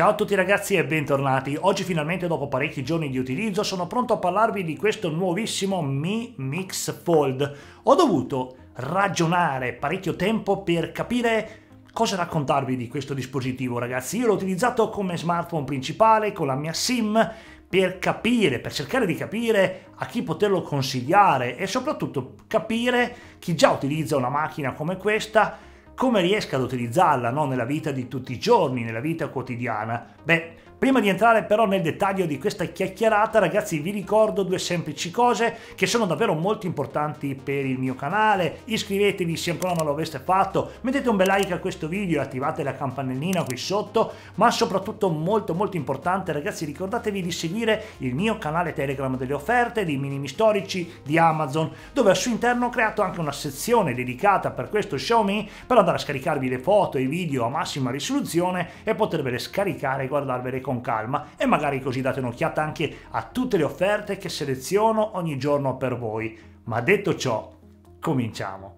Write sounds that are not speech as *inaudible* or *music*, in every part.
Ciao a tutti ragazzi e bentornati, oggi finalmente dopo parecchi giorni di utilizzo sono pronto a parlarvi di questo nuovissimo Mi Mix Fold. Ho dovuto ragionare parecchio tempo per capire cosa raccontarvi di questo dispositivo ragazzi. Io l'ho utilizzato come smartphone principale con la mia SIM per capire, per cercare di capire a chi poterlo consigliare e soprattutto capire chi già utilizza una macchina come questa come riesca ad utilizzarla no? nella vita di tutti i giorni, nella vita quotidiana? Beh, Prima di entrare però nel dettaglio di questa chiacchierata ragazzi vi ricordo due semplici cose che sono davvero molto importanti per il mio canale. Iscrivetevi se ancora non lo aveste fatto, mettete un bel like a questo video e attivate la campanellina qui sotto, ma soprattutto molto molto importante ragazzi ricordatevi di seguire il mio canale Telegram delle offerte, dei minimi storici, di Amazon, dove al suo interno ho creato anche una sezione dedicata per questo Xiaomi per andare a scaricarvi le foto e i video a massima risoluzione e potervele scaricare e guardarvele con con calma e magari così date un'occhiata anche a tutte le offerte che seleziono ogni giorno per voi. Ma detto ciò, cominciamo.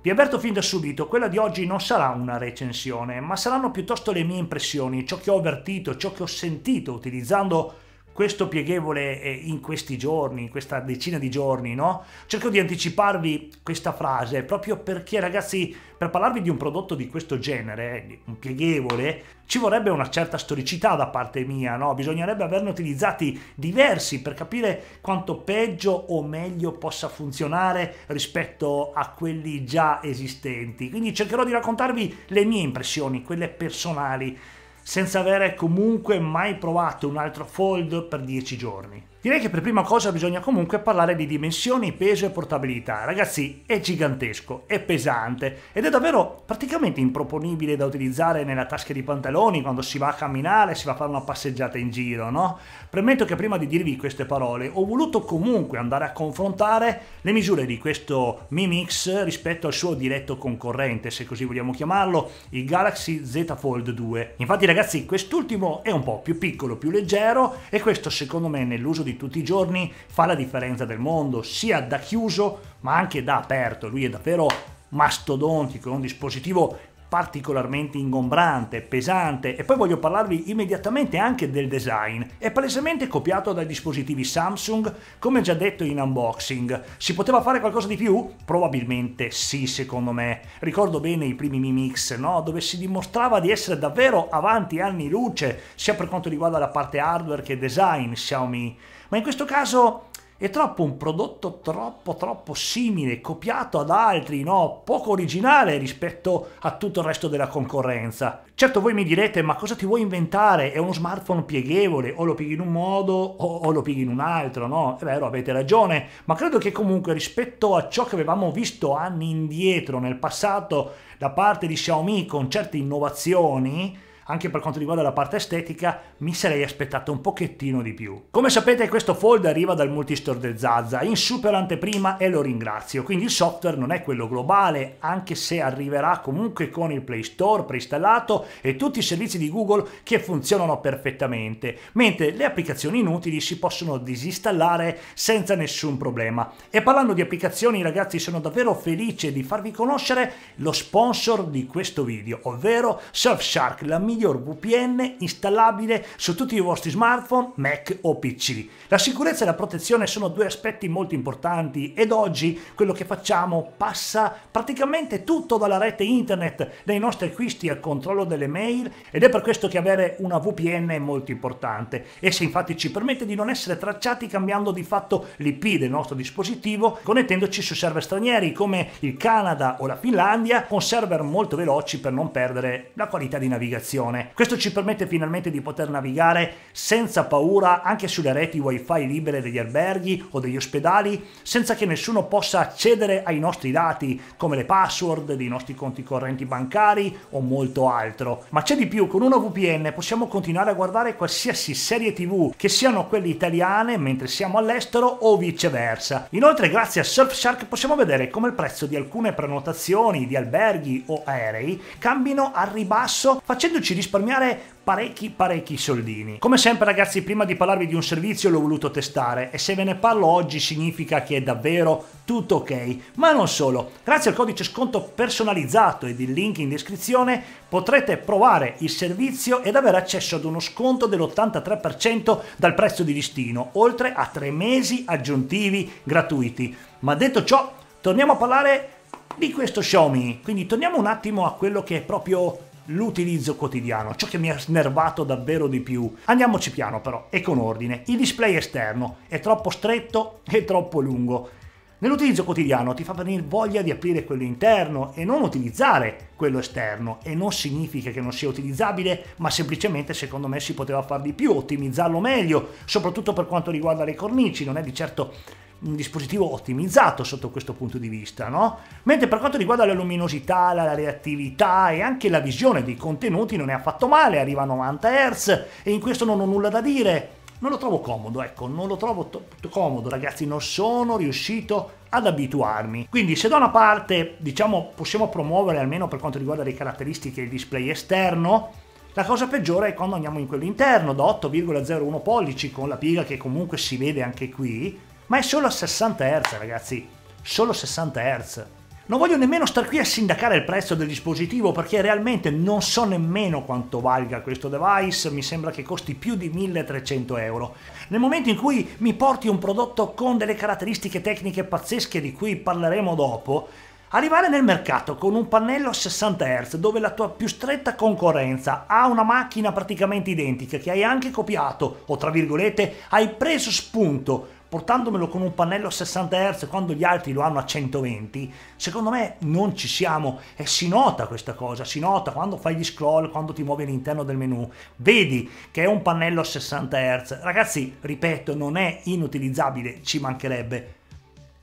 Vi avverto fin da subito, quella di oggi non sarà una recensione, ma saranno piuttosto le mie impressioni, ciò che ho avvertito, ciò che ho sentito utilizzando questo pieghevole eh, in questi giorni, in questa decina di giorni, no? Cerco di anticiparvi questa frase proprio perché ragazzi, per parlarvi di un prodotto di questo genere, un pieghevole, ci vorrebbe una certa storicità da parte mia, no? Bisognerebbe averne utilizzati diversi per capire quanto peggio o meglio possa funzionare rispetto a quelli già esistenti. Quindi cercherò di raccontarvi le mie impressioni, quelle personali senza avere comunque mai provato un altro fold per 10 giorni. Direi che per prima cosa bisogna comunque parlare di dimensioni, peso e portabilità. Ragazzi, è gigantesco, è pesante ed è davvero praticamente improponibile da utilizzare nella tasca di pantaloni quando si va a camminare, si va a fare una passeggiata in giro, no? Premetto che prima di dirvi queste parole ho voluto comunque andare a confrontare le misure di questo Mi Mix rispetto al suo diretto concorrente, se così vogliamo chiamarlo, il Galaxy Z Fold 2. Infatti ragazzi, quest'ultimo è un po' più piccolo, più leggero e questo secondo me nell'uso di di tutti i giorni fa la differenza del mondo, sia da chiuso ma anche da aperto. Lui è davvero mastodontico, è un dispositivo particolarmente ingombrante, pesante e poi voglio parlarvi immediatamente anche del design. È palesemente copiato dai dispositivi Samsung, come già detto in unboxing. Si poteva fare qualcosa di più? Probabilmente sì, secondo me. Ricordo bene i primi Mi Mix, no? dove si dimostrava di essere davvero avanti anni luce, sia per quanto riguarda la parte hardware che design Xiaomi. Ma in questo caso è troppo un prodotto troppo troppo simile, copiato ad altri, no? poco originale rispetto a tutto il resto della concorrenza. Certo voi mi direte ma cosa ti vuoi inventare? È uno smartphone pieghevole, o lo pieghi in un modo o, o lo pieghi in un altro, no? È eh vero, avete ragione, ma credo che comunque rispetto a ciò che avevamo visto anni indietro nel passato da parte di Xiaomi con certe innovazioni, anche per quanto riguarda la parte estetica mi sarei aspettato un pochettino di più. Come sapete questo fold arriva dal multistore del Zaza, in super anteprima e lo ringrazio, quindi il software non è quello globale anche se arriverà comunque con il Play Store preinstallato e tutti i servizi di Google che funzionano perfettamente, mentre le applicazioni inutili si possono disinstallare senza nessun problema. E parlando di applicazioni ragazzi sono davvero felice di farvi conoscere lo sponsor di questo video, ovvero Surfshark, la migliore miglior VPN installabile su tutti i vostri smartphone, Mac o PC. La sicurezza e la protezione sono due aspetti molto importanti ed oggi quello che facciamo passa praticamente tutto dalla rete internet, dai nostri acquisti al controllo delle mail ed è per questo che avere una VPN è molto importante. Essa infatti ci permette di non essere tracciati cambiando di fatto l'IP del nostro dispositivo connettendoci su server stranieri come il Canada o la Finlandia con server molto veloci per non perdere la qualità di navigazione navigazione. Questo ci permette finalmente di poter navigare senza paura anche sulle reti wifi libere degli alberghi o degli ospedali, senza che nessuno possa accedere ai nostri dati, come le password dei nostri conti correnti bancari o molto altro. Ma c'è di più, con una VPN possiamo continuare a guardare qualsiasi serie tv, che siano quelle italiane mentre siamo all'estero o viceversa. Inoltre grazie a Surfshark possiamo vedere come il prezzo di alcune prenotazioni di alberghi o aerei cambino al ribasso facendoci poterci risparmiare parecchi parecchi soldini. Come sempre ragazzi prima di parlarvi di un servizio l'ho voluto testare e se ve ne parlo oggi significa che è davvero tutto ok. Ma non solo, grazie al codice sconto personalizzato ed il link in descrizione potrete provare il servizio ed avere accesso ad uno sconto dell'83% dal prezzo di listino, oltre a tre mesi aggiuntivi gratuiti. Ma detto ciò torniamo a parlare di questo Xiaomi, quindi torniamo un attimo a quello che è proprio l'utilizzo quotidiano, ciò che mi ha snervato davvero di più. Andiamoci piano però e con ordine. Il display esterno è troppo stretto e troppo lungo. Nell'utilizzo quotidiano ti fa venire voglia di aprire quello interno e non utilizzare quello esterno e non significa che non sia utilizzabile, ma semplicemente secondo me si poteva far di più, ottimizzarlo meglio, soprattutto per quanto riguarda le cornici, non è di certo un dispositivo ottimizzato sotto questo punto di vista, no? Mentre per quanto riguarda la luminosità, la reattività e anche la visione dei contenuti non è affatto male, arriva a 90 Hz e in questo non ho nulla da dire. Non lo trovo comodo, ecco, non lo trovo to- comodo, ragazzi, non sono riuscito ad abituarmi. Quindi se da una parte, diciamo, possiamo promuovere almeno per quanto riguarda le caratteristiche il display esterno, la cosa peggiore è quando andiamo in quello interno da 8,01 pollici con la piega che comunque si vede anche qui, ma è solo a 60 Hz, ragazzi. Solo 60 Hz. Non voglio nemmeno star qui a sindacare il prezzo del dispositivo perché realmente non so nemmeno quanto valga questo device, mi sembra che costi più di 1300 euro. Nel momento in cui mi porti un prodotto con delle caratteristiche tecniche pazzesche di cui parleremo dopo, Arrivare nel mercato con un pannello a 60 Hz dove la tua più stretta concorrenza ha una macchina praticamente identica che hai anche copiato o tra virgolette hai preso spunto portandomelo con un pannello a 60 Hz quando gli altri lo hanno a 120, secondo me non ci siamo e si nota questa cosa, si nota quando fai gli scroll, quando ti muovi all'interno del menu, vedi che è un pannello a 60 Hz. Ragazzi, ripeto, non è inutilizzabile, ci mancherebbe.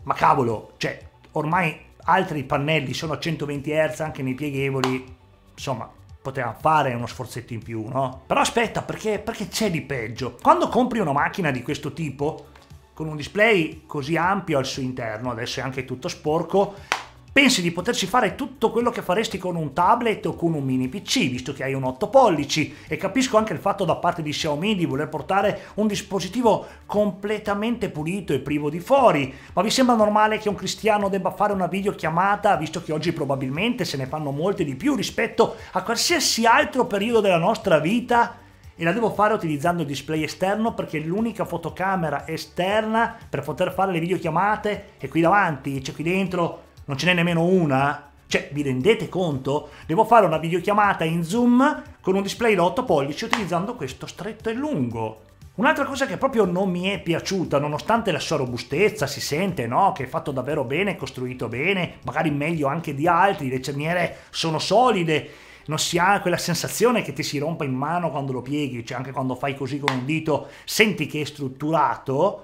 Ma cavolo, cioè, ormai altri pannelli sono a 120 Hz anche nei pieghevoli, insomma, poteva fare uno sforzetto in più, no? Però aspetta, perché c'è di peggio? Quando compri una macchina di questo tipo, con un display così ampio al suo interno, adesso è anche tutto sporco, pensi di poterci fare tutto quello che faresti con un tablet o con un mini PC, visto che hai un 8 pollici e capisco anche il fatto da parte di Xiaomi di voler portare un dispositivo completamente pulito e privo di fori, ma vi sembra normale che un cristiano debba fare una videochiamata, visto che oggi probabilmente se ne fanno molte di più rispetto a qualsiasi altro periodo della nostra vita? e la devo fare utilizzando il display esterno perché è l'unica fotocamera esterna per poter fare le videochiamate è qui davanti, cioè qui dentro non ce n'è nemmeno una. Cioè, vi rendete conto? Devo fare una videochiamata in zoom con un display da 8 pollici utilizzando questo stretto e lungo. Un'altra cosa che proprio non mi è piaciuta, nonostante la sua robustezza, si sente no? che è fatto davvero bene, costruito bene, magari meglio anche di altri, le cerniere sono solide, non si ha quella sensazione che ti si rompa in mano quando lo pieghi, cioè anche quando fai così con un dito, senti che è strutturato,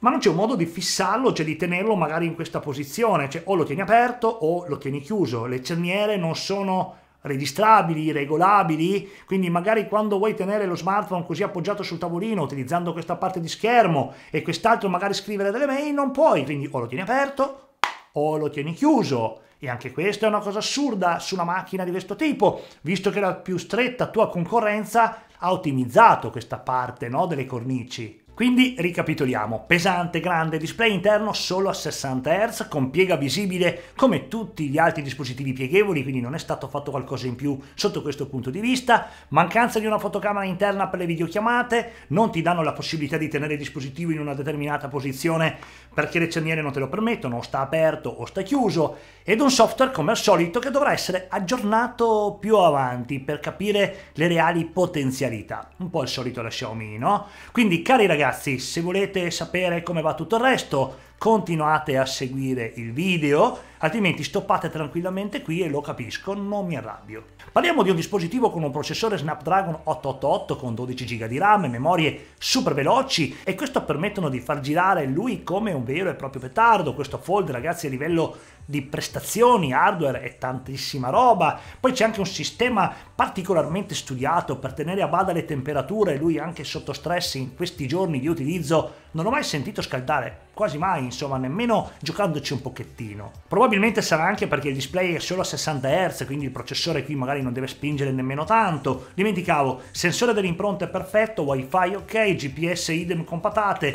ma non c'è un modo di fissarlo, cioè di tenerlo magari in questa posizione, cioè o lo tieni aperto o lo tieni chiuso, le cerniere non sono registrabili, regolabili, quindi magari quando vuoi tenere lo smartphone così appoggiato sul tavolino utilizzando questa parte di schermo e quest'altro magari scrivere delle mail non puoi, quindi o lo tieni aperto o lo tieni chiuso e anche questa è una cosa assurda su una macchina di questo tipo, visto che la più stretta tua concorrenza ha ottimizzato questa parte no, delle cornici. Quindi ricapitoliamo, pesante, grande, display interno solo a 60 Hz, con piega visibile come tutti gli altri dispositivi pieghevoli, quindi non è stato fatto qualcosa in più sotto questo punto di vista, mancanza di una fotocamera interna per le videochiamate, non ti danno la possibilità di tenere il dispositivo in una determinata posizione perché le cerniere non te lo permettono, o sta aperto o sta chiuso, ed un software come al solito che dovrà essere aggiornato più avanti per capire le reali potenzialità, un po' il solito la Xiaomi, no? Quindi cari ragazzi, ragazzi, se volete sapere come va tutto il resto continuate a seguire il video, altrimenti stoppate tranquillamente qui e lo capisco, non mi arrabbio. Parliamo di un dispositivo con un processore Snapdragon 888 con 12 GB di RAM, e memorie super veloci e questo permettono di far girare lui come un vero e proprio petardo, questo fold ragazzi a livello di prestazioni, hardware e tantissima roba. Poi c'è anche un sistema particolarmente studiato per tenere a bada le temperature, lui anche sotto stress in questi giorni di utilizzo non ho mai sentito scaldare quasi mai, insomma, nemmeno giocandoci un pochettino. Probabilmente sarà anche perché il display è solo a 60 Hz, quindi il processore qui magari non deve spingere nemmeno tanto. Dimenticavo, sensore delle impronte perfetto, wifi ok, GPS idem compatate,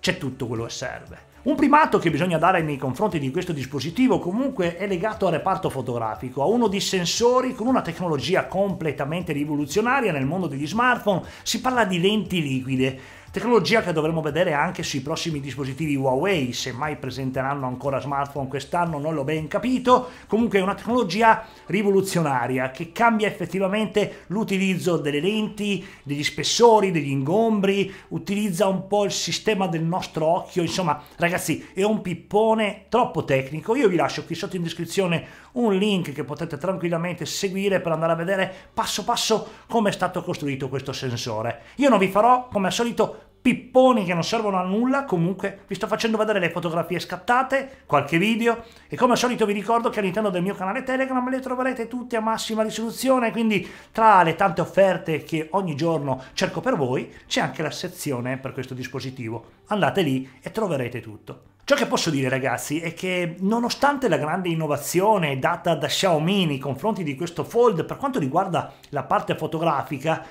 c'è tutto quello che serve. Un primato che bisogna dare nei confronti di questo dispositivo comunque è legato al reparto fotografico, a uno di sensori con una tecnologia completamente rivoluzionaria nel mondo degli smartphone, si parla di lenti liquide tecnologia che dovremo vedere anche sui prossimi dispositivi Huawei, se mai presenteranno ancora smartphone quest'anno non l'ho ben capito, comunque è una tecnologia rivoluzionaria che cambia effettivamente l'utilizzo delle lenti, degli spessori, degli ingombri, utilizza un po' il sistema del nostro occhio, insomma ragazzi è un pippone troppo tecnico, io vi lascio qui sotto in descrizione un link che potete tranquillamente seguire per andare a vedere passo passo come è stato costruito questo sensore. Io non vi farò come al solito pipponi che non servono a nulla, comunque vi sto facendo vedere le fotografie scattate, qualche video e come al solito vi ricordo che all'interno del mio canale Telegram le troverete tutte a massima risoluzione, quindi tra le tante offerte che ogni giorno cerco per voi c'è anche la sezione per questo dispositivo, andate lì e troverete tutto. Ciò che posso dire ragazzi è che nonostante la grande innovazione data da Xiaomi nei confronti di questo Fold per quanto riguarda la parte fotografica,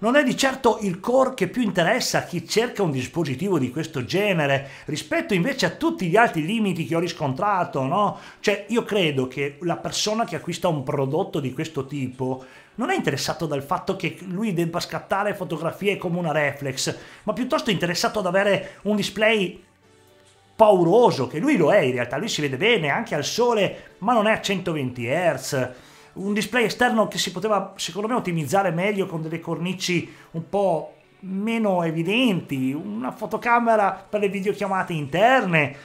non è di certo il core che più interessa a chi cerca un dispositivo di questo genere rispetto invece a tutti gli altri limiti che ho riscontrato, no? Cioè io credo che la persona che acquista un prodotto di questo tipo non è interessato dal fatto che lui debba scattare fotografie come una reflex, ma piuttosto è interessato ad avere un display pauroso, che lui lo è in realtà, lui si vede bene anche al sole, ma non è a 120 Hz un display esterno che si poteva secondo me ottimizzare meglio con delle cornici un po' meno evidenti, una fotocamera per le videochiamate interne.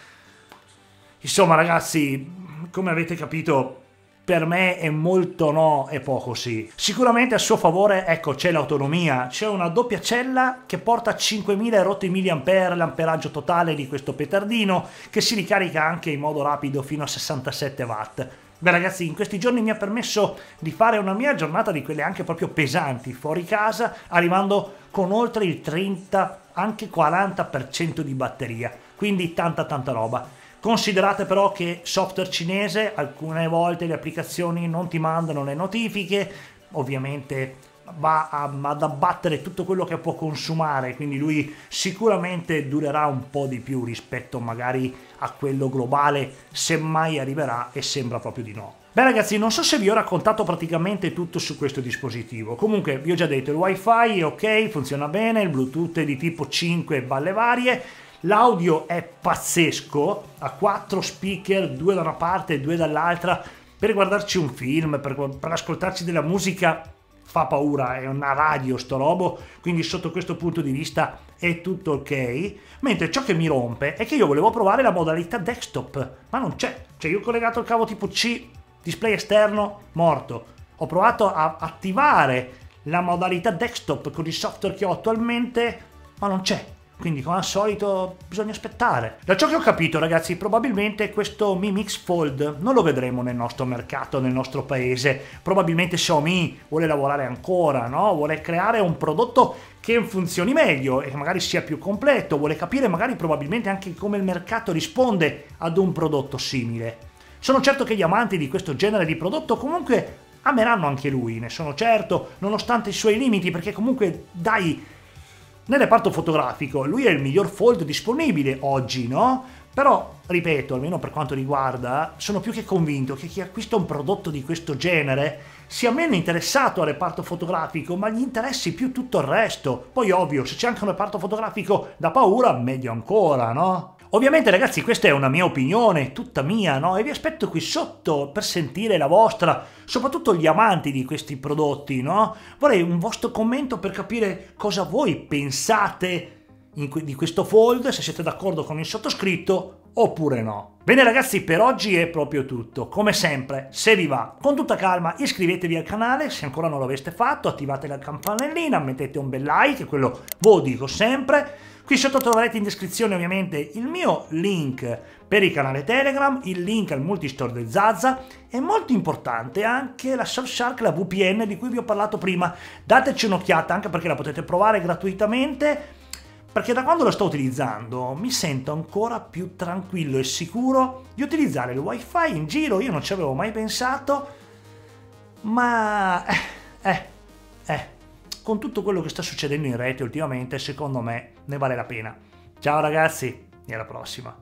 Insomma ragazzi, come avete capito, per me è molto no e poco sì. Sicuramente a suo favore, ecco, c'è l'autonomia, c'è una doppia cella che porta 5000 rotti mAh l'amperaggio totale di questo petardino che si ricarica anche in modo rapido fino a 67 watt Beh ragazzi, in questi giorni mi ha permesso di fare una mia giornata di quelle anche proprio pesanti fuori casa, arrivando con oltre il 30, anche 40% di batteria, quindi tanta tanta roba. Considerate però che software cinese alcune volte le applicazioni non ti mandano le notifiche, ovviamente va a, ad abbattere tutto quello che può consumare, quindi lui sicuramente durerà un po' di più rispetto magari a quello globale, semmai arriverà e sembra proprio di no. Beh ragazzi, non so se vi ho raccontato praticamente tutto su questo dispositivo, comunque vi ho già detto il wifi è ok, funziona bene, il bluetooth è di tipo 5 balle varie, l'audio è pazzesco, ha 4 speaker, due da una parte e due dall'altra, per guardarci un film, per, per ascoltarci della musica fa paura, è una radio sto robo, quindi sotto questo punto di vista è tutto ok, mentre ciò che mi rompe è che io volevo provare la modalità desktop, ma non c'è, cioè io ho collegato il cavo tipo C, display esterno, morto, ho provato a attivare la modalità desktop con il software che ho attualmente, ma non c'è, quindi come al solito bisogna aspettare. Da ciò che ho capito ragazzi probabilmente questo Mi Mix Fold non lo vedremo nel nostro mercato, nel nostro paese. Probabilmente Xiaomi vuole lavorare ancora, no? vuole creare un prodotto che funzioni meglio e che magari sia più completo, vuole capire magari probabilmente anche come il mercato risponde ad un prodotto simile. Sono certo che gli amanti di questo genere di prodotto comunque ameranno anche lui, ne sono certo, nonostante i suoi limiti, perché comunque dai nel reparto fotografico lui è il miglior fold disponibile oggi, no? Però, ripeto, almeno per quanto riguarda, sono più che convinto che chi acquista un prodotto di questo genere sia meno interessato al reparto fotografico, ma gli interessi più tutto il resto. Poi ovvio, se c'è anche un reparto fotografico da paura, meglio ancora, no? Ovviamente ragazzi questa è una mia opinione, tutta mia, no? E vi aspetto qui sotto per sentire la vostra, soprattutto gli amanti di questi prodotti, no? Vorrei un vostro commento per capire cosa voi pensate que di questo fold, se siete d'accordo con il sottoscritto oppure no. Bene ragazzi, per oggi è proprio tutto. Come sempre, se vi va, con tutta calma iscrivetevi al canale se ancora non l'aveste fatto, attivate la campanellina, mettete un bel like, quello ve dico sempre Qui sotto troverete in descrizione ovviamente il mio link per il canale Telegram, il link al multistore del Zaza e molto importante anche la Surfshark, la VPN di cui vi ho parlato prima. Dateci un'occhiata anche perché la potete provare gratuitamente perché da quando lo sto utilizzando mi sento ancora più tranquillo e sicuro di utilizzare il wifi in giro, io non ci avevo mai pensato, ma eh, eh, eh, con tutto quello che sta succedendo in rete ultimamente secondo me ne vale la pena. Ciao ragazzi e alla prossima.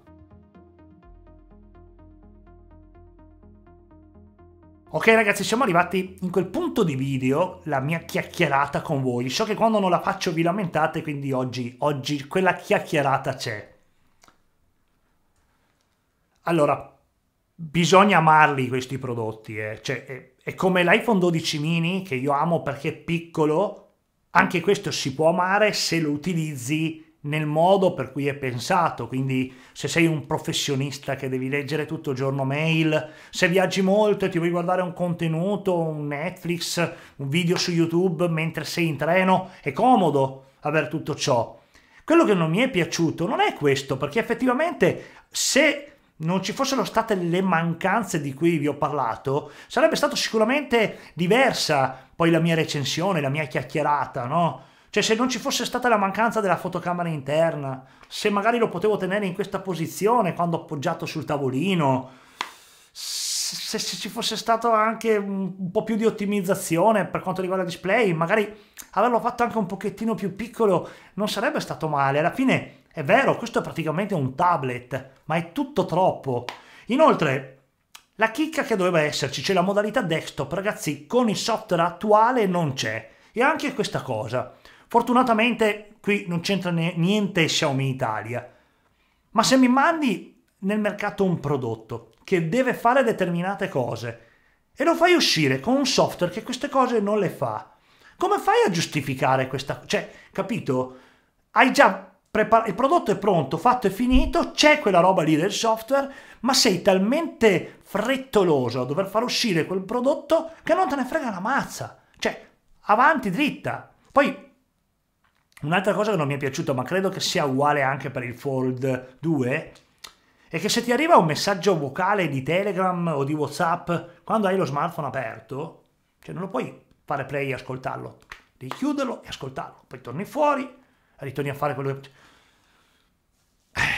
Ok ragazzi, siamo arrivati in quel punto di video, la mia chiacchierata con voi. So che quando non la faccio vi lamentate, quindi oggi, oggi quella chiacchierata c'è. Allora, bisogna amarli questi prodotti, eh. cioè, è, è come l'iPhone 12 mini che io amo perché è piccolo, anche questo si può amare se lo utilizzi nel modo per cui è pensato, quindi se sei un professionista che devi leggere tutto il giorno mail, se viaggi molto e ti vuoi guardare un contenuto, un Netflix, un video su YouTube mentre sei in treno, è comodo avere tutto ciò. Quello che non mi è piaciuto non è questo, perché effettivamente se non ci fossero state le mancanze di cui vi ho parlato, sarebbe stata sicuramente diversa poi la mia recensione, la mia chiacchierata, no? Cioè se non ci fosse stata la mancanza della fotocamera interna, se magari lo potevo tenere in questa posizione quando appoggiato sul tavolino, se ci fosse stato anche un po' più di ottimizzazione per quanto riguarda il display, magari averlo fatto anche un pochettino più piccolo non sarebbe stato male. Alla fine è vero, questo è praticamente un tablet, ma è tutto troppo. Inoltre, la chicca che doveva esserci, cioè la modalità desktop, ragazzi, con il software attuale non c'è. E anche questa cosa. Fortunatamente qui non c'entra niente Xiaomi Italia. Ma se mi mandi nel mercato un prodotto che deve fare determinate cose e lo fai uscire con un software che queste cose non le fa, come fai a giustificare questa... Cioè, capito? Hai già prepar- il prodotto è pronto, fatto e finito, c'è quella roba lì del software, ma sei talmente frettoloso a dover far uscire quel prodotto che non te ne frega la mazza. Cioè, avanti dritta. Poi un'altra cosa che non mi è piaciuta, ma credo che sia uguale anche per il Fold 2, è che se ti arriva un messaggio vocale di Telegram o di WhatsApp quando hai lo smartphone aperto, cioè non lo puoi fare play e ascoltarlo, devi chiuderlo e ascoltarlo, poi torni fuori, ritorni a fare quello che...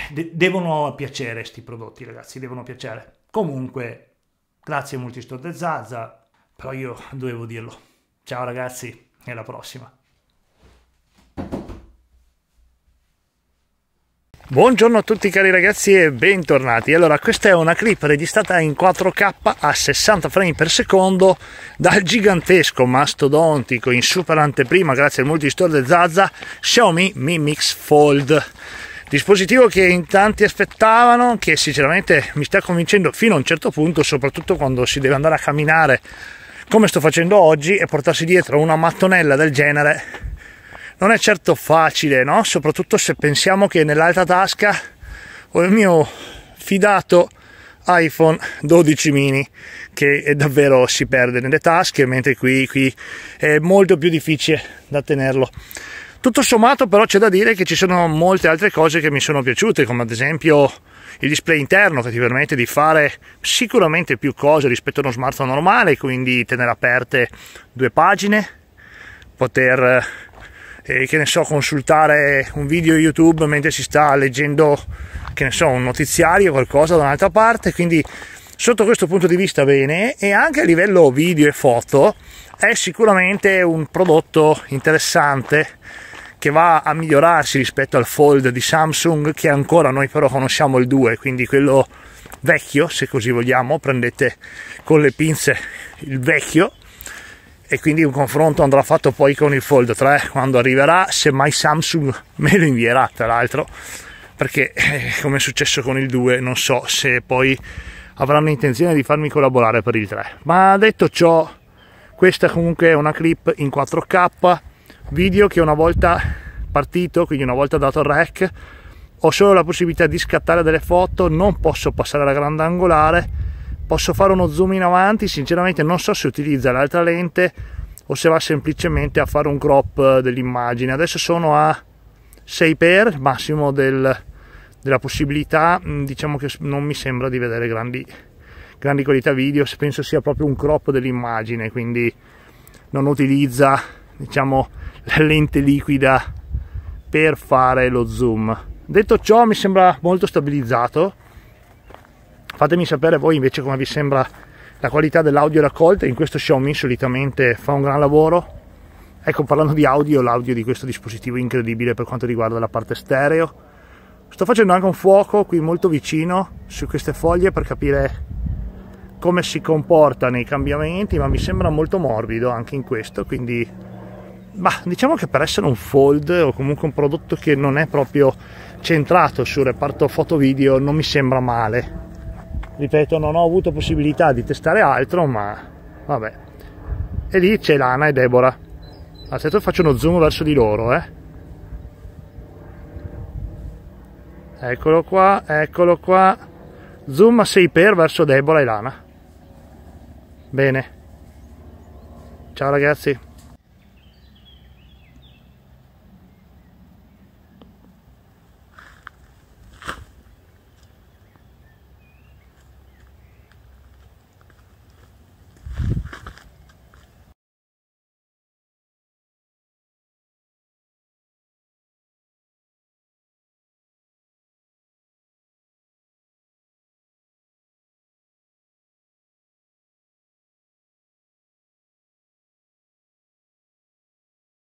Eh, de- devono piacere questi prodotti, ragazzi, devono piacere. Comunque, grazie Multistore Zaza, però io dovevo dirlo. Ciao ragazzi, e alla prossima. Buongiorno a tutti cari ragazzi e bentornati. Allora, questa è una clip registrata in 4K a 60 frame per secondo dal gigantesco, mastodontico, in super anteprima grazie al multistore Zaza Xiaomi Mi Mix Fold. Dispositivo che in tanti aspettavano, che sinceramente mi sta convincendo fino a un certo punto, soprattutto quando si deve andare a camminare come sto facendo oggi e portarsi dietro una mattonella del genere non è certo facile, no? soprattutto se pensiamo che nell'altra tasca ho il mio fidato iPhone 12 mini che davvero si perde nelle tasche, mentre qui, qui è molto più difficile da tenerlo. Tutto sommato però c'è da dire che ci sono molte altre cose che mi sono piaciute, come ad esempio il display interno che ti permette di fare sicuramente più cose rispetto a uno smartphone normale, quindi tenere aperte due pagine, poter eh, che ne so, consultare un video YouTube mentre si sta leggendo, che ne so, un notiziario o qualcosa da un'altra parte, quindi sotto questo punto di vista bene e anche a livello video e foto è sicuramente un prodotto interessante che va a migliorarsi rispetto al fold di Samsung che ancora noi però conosciamo il 2 quindi quello vecchio se così vogliamo prendete con le pinze il vecchio e quindi un confronto andrà fatto poi con il Fold 3 quando arriverà, semmai Samsung me lo invierà tra l'altro, perché eh, come è successo con il 2 non so se poi avranno intenzione di farmi collaborare per il 3. Ma detto ciò, questa comunque è una clip in 4K, video che una volta partito, quindi una volta dato il rack, ho solo la possibilità di scattare delle foto, non posso passare alla grande angolare posso fare uno zoom in avanti sinceramente non so se utilizza l'altra lente o se va semplicemente a fare un crop eh, dell'immagine adesso sono a 6x massimo del, della possibilità mm, diciamo che non mi sembra di vedere grandi, grandi qualità video penso sia proprio un crop dell'immagine quindi non utilizza diciamo *laughs* la lente liquida per fare lo zoom detto ciò mi sembra molto stabilizzato fatemi sapere voi invece come vi sembra la qualità dell'audio raccolta in questo Xiaomi solitamente fa un gran lavoro ecco parlando di audio l'audio di questo dispositivo è incredibile per quanto riguarda la parte stereo sto facendo anche un fuoco qui molto vicino su queste foglie per capire come si comporta nei cambiamenti ma mi sembra molto morbido anche in questo quindi ma diciamo che per essere un fold o comunque un prodotto che non è proprio centrato sul reparto foto video non mi sembra male ripeto non ho avuto possibilità di testare altro ma vabbè e lì c'è Lana e Deborah aspetta faccio uno zoom verso di loro eh eccolo qua eccolo qua zoom a 6 per verso Deborah e Lana bene ciao ragazzi